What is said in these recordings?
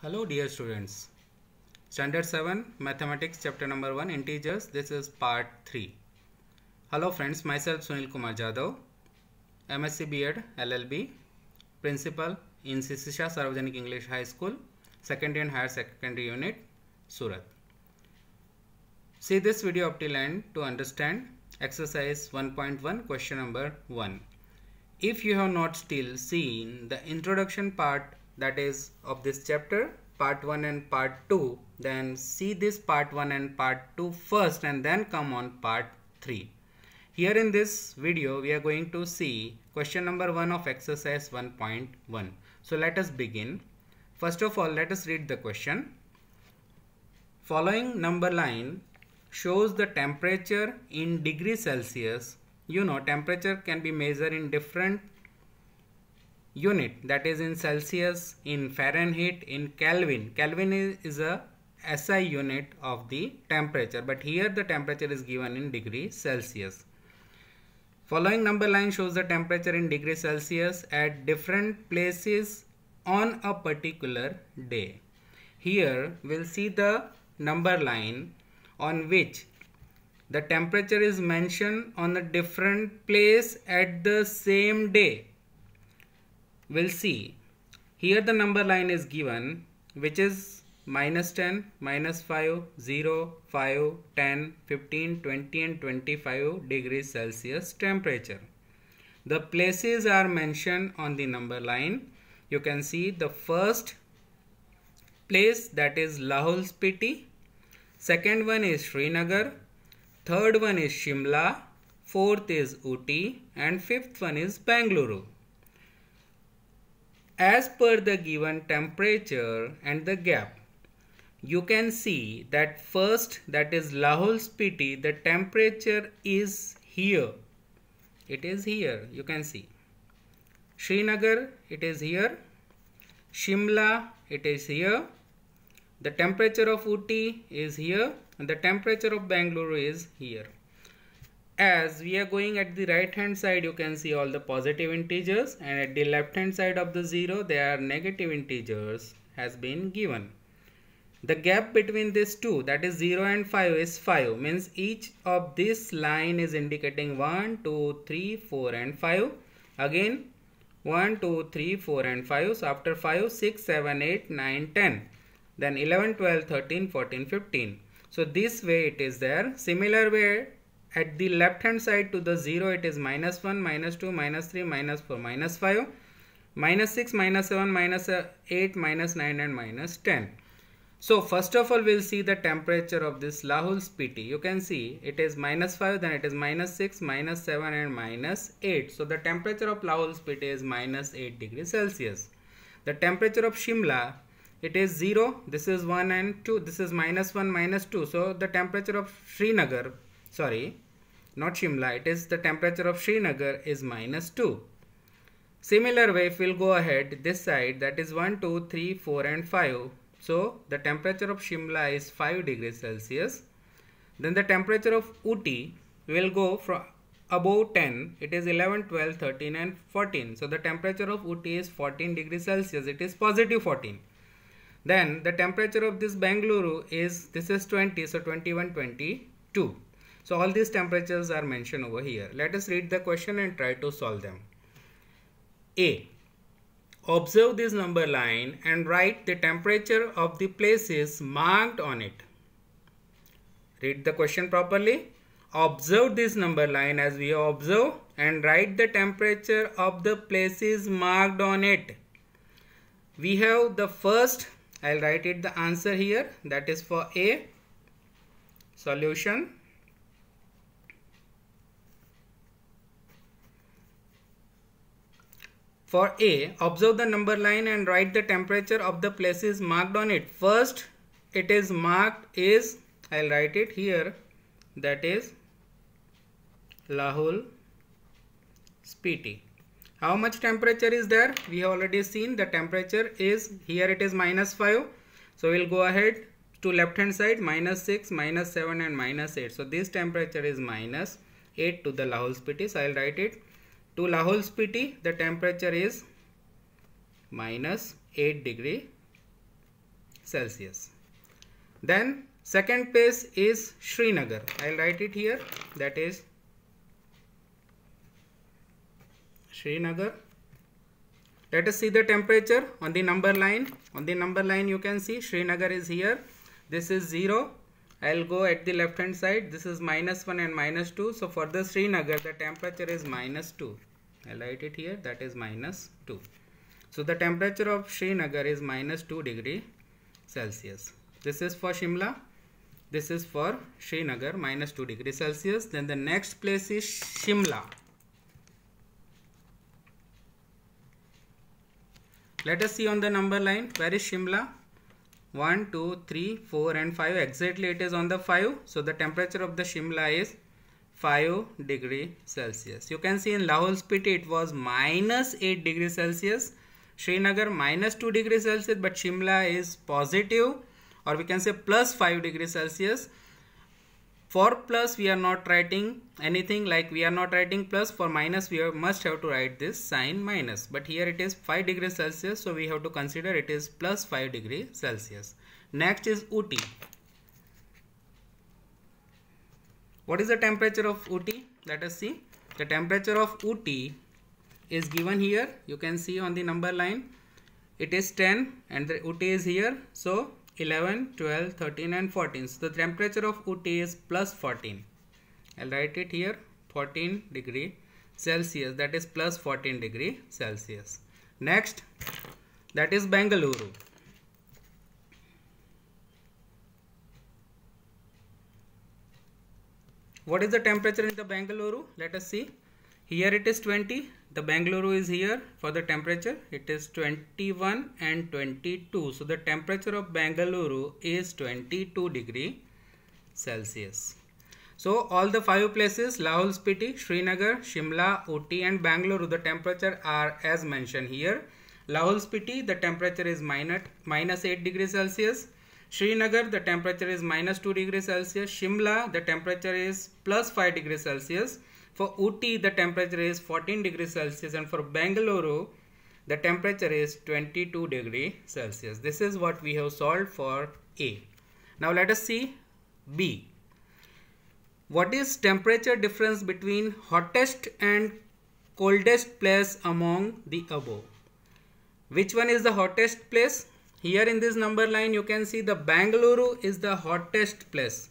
Hello dear students. Standard 7 Mathematics chapter number 1 integers this is part 3. Hello friends myself Sunil Kumar Jadhav MSc BEd LLB principal in Sisisha Sarvajanik English High School secondary and higher secondary unit Surat. See this video up till end to understand exercise 1.1 question number 1. If you have not still seen the introduction part that is of this chapter part 1 and part 2 then see this part 1 and part 2 first and then come on part 3. Here in this video we are going to see question number 1 of exercise 1.1. So let us begin. First of all let us read the question. Following number line shows the temperature in degree Celsius. You know temperature can be measured in different unit that is in Celsius, in Fahrenheit, in Kelvin. Kelvin is, is a SI unit of the temperature but here the temperature is given in degree Celsius. Following number line shows the temperature in degree Celsius at different places on a particular day. Here we'll see the number line on which the temperature is mentioned on a different place at the same day we'll see here the number line is given which is minus 10, minus 5, 0, 5, 10, 15, 20 and 25 degrees Celsius temperature. The places are mentioned on the number line. You can see the first place that is Lahul Spiti, second one is Srinagar, third one is Shimla, fourth is Uti and fifth one is Bangalore as per the given temperature and the gap. You can see that first that is Lahul Spiti the temperature is here. It is here you can see. Srinagar it is here. Shimla it is here. The temperature of Uti is here and the temperature of Bangalore is here as we are going at the right hand side you can see all the positive integers and at the left hand side of the 0 there are negative integers has been given. The gap between these two that is 0 and 5 is 5 means each of this line is indicating 1, 2, 3, 4 and 5. Again 1, 2, 3, 4 and 5. So after 5, 6, 7, 8, 9, 10. Then 11, 12, 13, 14, 15. So this way it is there. Similar way at the left hand side to the 0 it is minus 1 minus 2 minus 3 minus 4 minus 5 minus 6 minus 7 minus 8 minus 9 and minus 10 so first of all we'll see the temperature of this Lahul Spiti. you can see it is minus 5 then it is minus 6 minus 7 and minus 8 so the temperature of Lahul Spiti is minus 8 degrees Celsius the temperature of Shimla it is 0 this is 1 and 2 this is minus 1 minus 2 so the temperature of Srinagar sorry not Shimla it is the temperature of Srinagar is minus 2. Similar way if we'll go ahead this side that is 1, 2, 3, 4 and 5. So the temperature of Shimla is 5 degrees Celsius. Then the temperature of Uti will go from above 10 it is 11 12 13 and 14 so the temperature of ut is 14 degrees celsius it is positive 14 then the temperature of this bengaluru is this is 20 so 21 22 so all these temperatures are mentioned over here. Let us read the question and try to solve them. A. Observe this number line and write the temperature of the places marked on it. Read the question properly. Observe this number line as we observe and write the temperature of the places marked on it. We have the first, I'll write it the answer here that is for A solution For A, observe the number line and write the temperature of the places marked on it. First, it is marked is, I'll write it here, that is Lahul Spiti. How much temperature is there? We have already seen the temperature is, here it is minus 5. So, we'll go ahead to left hand side minus 6, minus 7 and minus 8. So, this temperature is minus 8 to the Lahul Spiti. So, I'll write it to Lahul Spiti, the temperature is minus 8 degree Celsius. Then second place is Srinagar. I'll write it here. That is Srinagar. Let us see the temperature on the number line. On the number line you can see Srinagar is here. This is 0. I'll go at the left hand side. This is minus 1 and minus 2. So for the Srinagar the temperature is minus 2. I'll write it here that is minus 2. So the temperature of Srinagar is minus 2 degree Celsius. This is for Shimla. This is for Srinagar minus 2 degree Celsius. Then the next place is Shimla. Let us see on the number line where is Shimla? 1, 2, 3, 4 and 5 exactly it is on the 5. So the temperature of the Shimla is 5 degree Celsius. You can see in Lahul Spiti it was minus 8 degree Celsius. Srinagar minus 2 degree Celsius but Shimla is positive or we can say plus 5 degree Celsius. For plus we are not writing anything like we are not writing plus for minus we must have to write this sign minus but here it is 5 degree Celsius so we have to consider it is plus 5 degree Celsius. Next is Uti. What is the temperature of OT? Let us see. The temperature of OT is given here. You can see on the number line. It is 10 and the OT is here. So 11, 12, 13 and 14. So the temperature of OT is plus 14. I'll write it here 14 degree Celsius that is plus 14 degree Celsius. Next that is Bangalore. What is the temperature in the Bangalore? Let us see. Here it is 20. The Bangalore is here for the temperature. It is 21 and 22. So the temperature of Bangalore is 22 degree Celsius. So all the five places Lahul Spiti, Srinagar, Shimla, Uti and Bangalore the temperature are as mentioned here. Lahul Spiti the temperature is minus, minus 8 degree Celsius. Srinagar, the temperature is minus 2 degrees Celsius. Shimla, the temperature is plus 5 degrees Celsius. For Uti, the temperature is 14 degrees Celsius. And for Bangalore, the temperature is 22 degree Celsius. This is what we have solved for A. Now let us see B. What is temperature difference between hottest and coldest place among the above? Which one is the hottest place? Here in this number line you can see the Bangalore is the hottest place.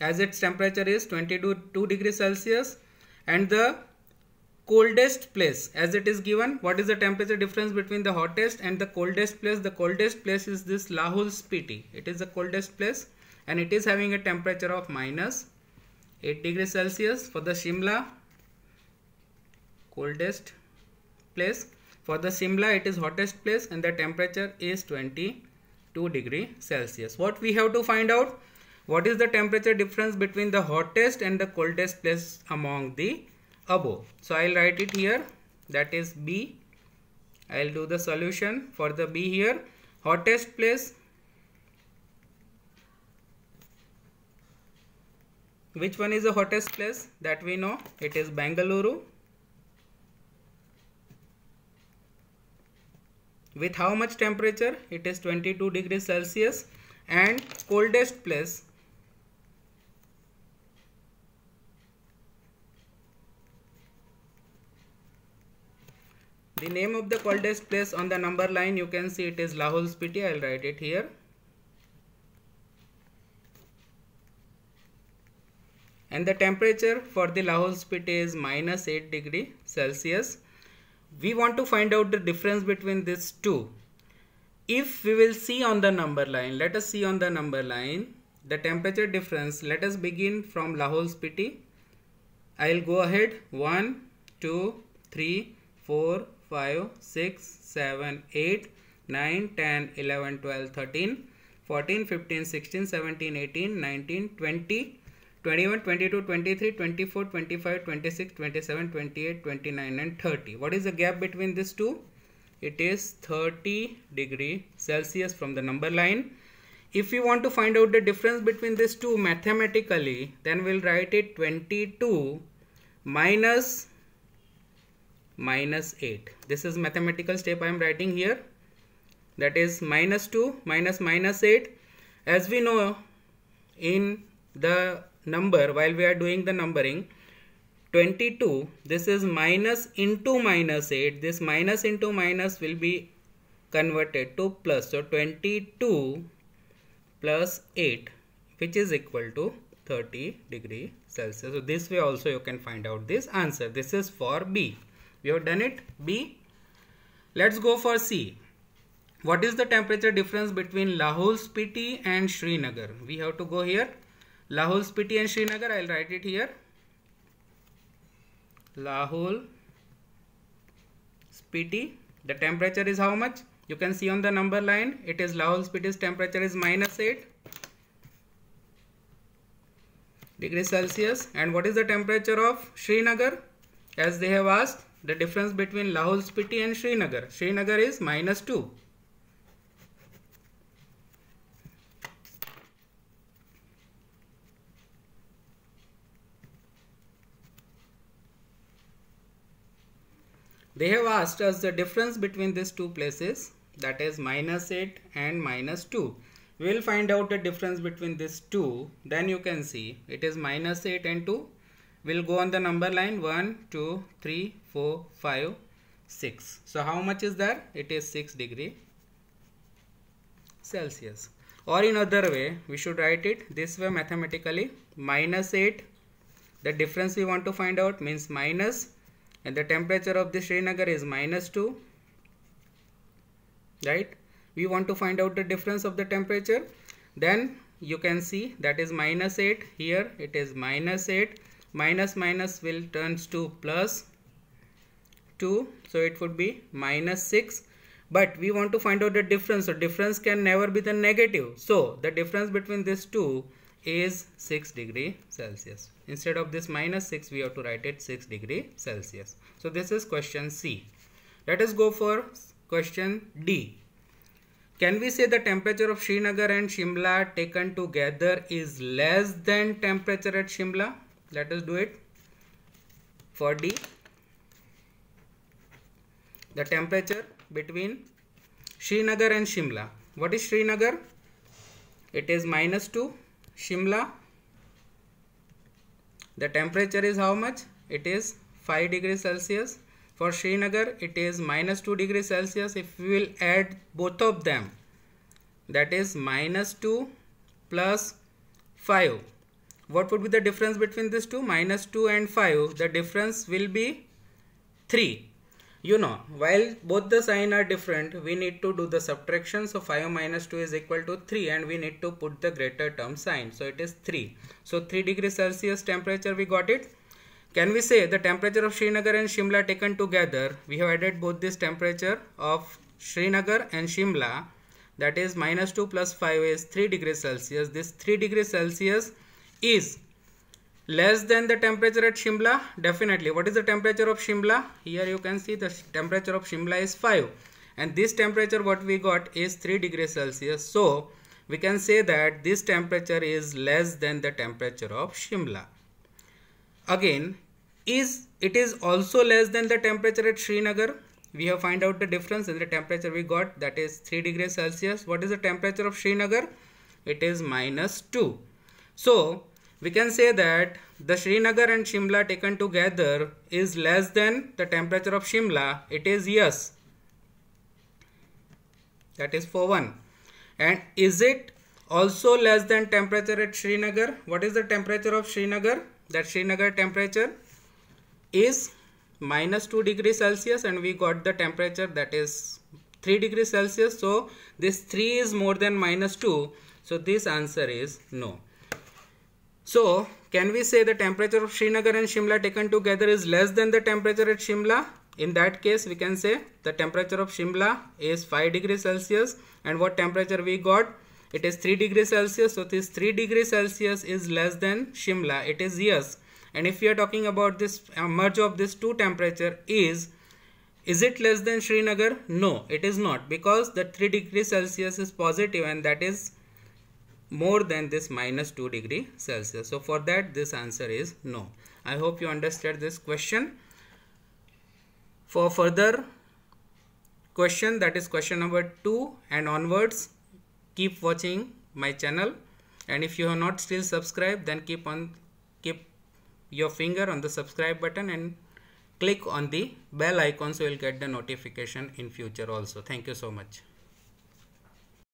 As its temperature is 22 degrees Celsius and the coldest place as it is given what is the temperature difference between the hottest and the coldest place the coldest place is this Lahul Spiti it is the coldest place and it is having a temperature of minus 8 degrees Celsius for the Shimla coldest place. For the Simla, it is hottest place and the temperature is 22 degree Celsius. What we have to find out? What is the temperature difference between the hottest and the coldest place among the above? So I'll write it here. That is B. I'll do the solution for the B here. Hottest place which one is the hottest place that we know it is Bangalore with how much temperature it is 22 degrees celsius and coldest place the name of the coldest place on the number line you can see it is Lahul Spiti I'll write it here and the temperature for the Lahul Spiti is minus 8 degree Celsius we want to find out the difference between these two if we will see on the number line let us see on the number line the temperature difference let us begin from Lahore Spiti I'll go ahead 1 2 3 4 5 6 7 8 9 10 11 12 13 14 15 16 17 18 19 20 21, 22, 23, 24, 25, 26, 27, 28, 29 and 30. What is the gap between these two? It is 30 degree Celsius from the number line. If we want to find out the difference between these two mathematically, then we'll write it 22 minus minus 8. This is mathematical step I am writing here. That is minus 2 minus minus 8. As we know in the number while we are doing the numbering 22 this is minus into minus 8 this minus into minus will be converted to plus so 22 plus 8 which is equal to 30 degree celsius so this way also you can find out this answer this is for b we have done it b let's go for c what is the temperature difference between Lahul Spiti and Srinagar? We have to go here. Lahul Spiti and Srinagar. I'll write it here. Lahul Spiti. The temperature is how much? You can see on the number line. It is Lahul Spiti's temperature is minus 8 degrees Celsius. And what is the temperature of Srinagar? As they have asked, the difference between Lahul Spiti and Srinagar. Srinagar is minus 2. They have asked us the difference between these two places that is minus 8 and minus 2. We will find out the difference between these two. Then you can see it is minus 8 and 2. We will go on the number line 1, 2, 3, 4, 5, 6. So how much is there? It is 6 degree Celsius. Or in other way, we should write it this way mathematically minus 8. The difference we want to find out means minus and the temperature of the Srinagar is minus 2 right we want to find out the difference of the temperature then you can see that is minus 8 here it is minus 8 minus minus will turns to plus 2 so it would be minus 6 but we want to find out the difference so difference can never be the negative so the difference between these two is 6 degree celsius Instead of this minus 6, we have to write it 6 degree Celsius. So this is question C. Let us go for question D. Can we say the temperature of Srinagar and Shimla taken together is less than temperature at Shimla? Let us do it for D. The temperature between Srinagar and Shimla. What is Srinagar? It is minus 2. Shimla the temperature is how much? It is 5 degrees Celsius. For Srinagar, it is minus 2 degrees Celsius. If we will add both of them, that is minus 2 plus 5. What would be the difference between these two? Minus 2 and 5. The difference will be 3. You know, while both the sign are different, we need to do the subtraction. So 5 minus 2 is equal to 3 and we need to put the greater term sign. So it is 3. So 3 degrees Celsius temperature we got it. Can we say the temperature of Srinagar and Shimla taken together, we have added both this temperature of Srinagar and Shimla that is minus 2 plus 5 is 3 degrees Celsius. This 3 degrees Celsius is less than the temperature at Shimla definitely what is the temperature of Shimla here you can see the temperature of Shimla is 5 and this temperature what we got is 3 degrees Celsius so we can say that this temperature is less than the temperature of Shimla again is it is also less than the temperature at Srinagar we have find out the difference in the temperature we got that is 3 degrees Celsius what is the temperature of Srinagar it is minus 2 so we can say that the Srinagar and Shimla taken together is less than the temperature of Shimla. It is yes. That is for 1. And is it also less than temperature at Srinagar? What is the temperature of Srinagar? That Srinagar temperature is minus 2 degree Celsius and we got the temperature that is 3 degree Celsius. So this 3 is more than minus 2. So this answer is no. So can we say the temperature of Srinagar and Shimla taken together is less than the temperature at Shimla? In that case, we can say the temperature of Shimla is 5 degrees Celsius and what temperature we got? It is 3 degrees Celsius. So this 3 degrees Celsius is less than Shimla. It is yes. And if we are talking about this uh, merge of these two temperature is is it less than Srinagar? No, it is not because the 3 degrees Celsius is positive and that is more than this minus 2 degree Celsius. So for that this answer is no. I hope you understood this question. For further question that is question number 2 and onwards keep watching my channel and if you have not still subscribed then keep on keep your finger on the subscribe button and click on the bell icon so you'll get the notification in future also. Thank you so much.